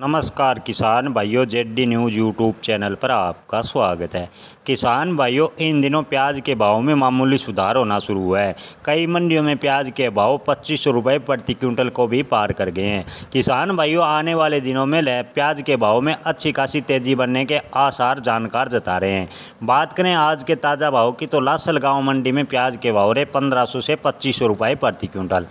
नमस्कार किसान भाइयों Z D news YouTube channel पर आपका स्वागत है किसान भाइयों इन दिनों प्याज के भाव में मामूली सुधार होना शुरू हुआ है कई मंडियों में प्याज के भाव पच्चीस रुपये प्रति क्विंटल को भी पार कर गए हैं किसान भाइयों आने वाले दिनों में प्याज के भाव में अच्छी खासी तेज़ी बनने के आसार जानकार जता रहे हैं बात करें आज के ताज़ा भाव की तो लासल गाँव मंडी में प्याज के भाव रहे पंद्रह से पच्चीस रुपये प्रति क्विंटल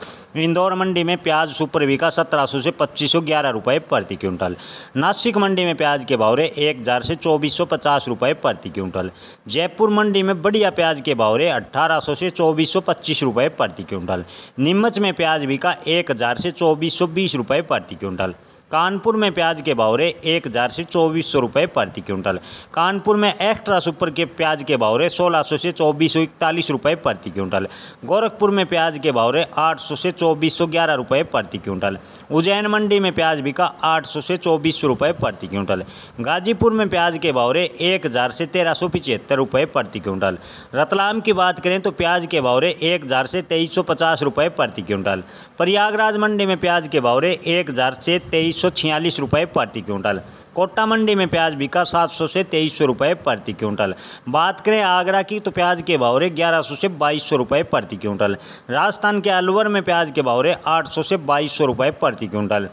इंदौर मंडी में प्याज सुपरवी का सत्रह से पच्चीस सौ ग्यारह रुपये प्रति क्विंटल क्विंटल नासिक मंडी में प्याज के भाव रहे एक हज़ार से चौबीस सौ पचास रुपये प्रति क्विंटल जयपुर मंडी में बढ़िया प्याज के भाव रहे अट्ठारह सौ से चौबीस सौ पच्चीस रुपये प्रति क्विंटल नीमच में प्याज बिका एक हज़ार से चौबीस सौ बीस रुपये प्रति क्विंटल कानपुर में प्याज के भावरे एक हज़ार से चौबीस सौ रुपये प्रति क्विंटल कानपुर में एक्स्ट्रा सुपर के प्याज के भावरे सोलह सौ से चौबीस सौ इकतालीस रुपये प्रति क्विंटल गोरखपुर में प्याज के भावरे आठ सौ से चौबीस सौ ग्यारह रुपये प्रति क्विंटल उज्जैन मंडी में प्याज बिका आठ सौ से चौबीस सौ रुपये प्रति क्विंटल गाजीपुर में प्याज के भावरे एक हज़ार से तेरह सौ पिचहत्तर रुपये प्रति क्विंटल रतलाम की बात करें तो प्याज के भावरे एक हज़ार से तेईस सौ पचास रुपये प्रति क्विंटल प्रयागराज मंडी में प्याज के भावरे एक हज़ार से तेईस सौ प्रति क्विंटल कोटा मंडी में प्याज बिका सात से तेईस सौ रुपये प्रति क्विंटल बात करें आगरा की तो प्याज के भावरे ग्यारह से बाईस सौ रुपये प्रति क्विंटल राजस्थान के अलवर में प्याज के भावरे आठ से बाईस सौ रुपये प्रति क्विंटल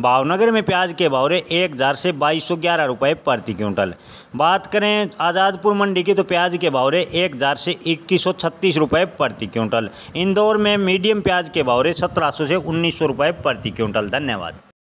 भावनगर में प्याज के भावरे एक हज़ार से बाईस सौ ग्यारह रुपये प्रति क्विंटल बात करें आज़ादपुर मंडी की तो प्याज के भावरे एक हज़ार से इक्कीस सौ छत्तीस रुपये प्रति क्विंटल इंदौर में मीडियम प्याज के भावरे सत्रह सौ से उन्नीस सौ रुपये प्रति क्विंटल धन्यवाद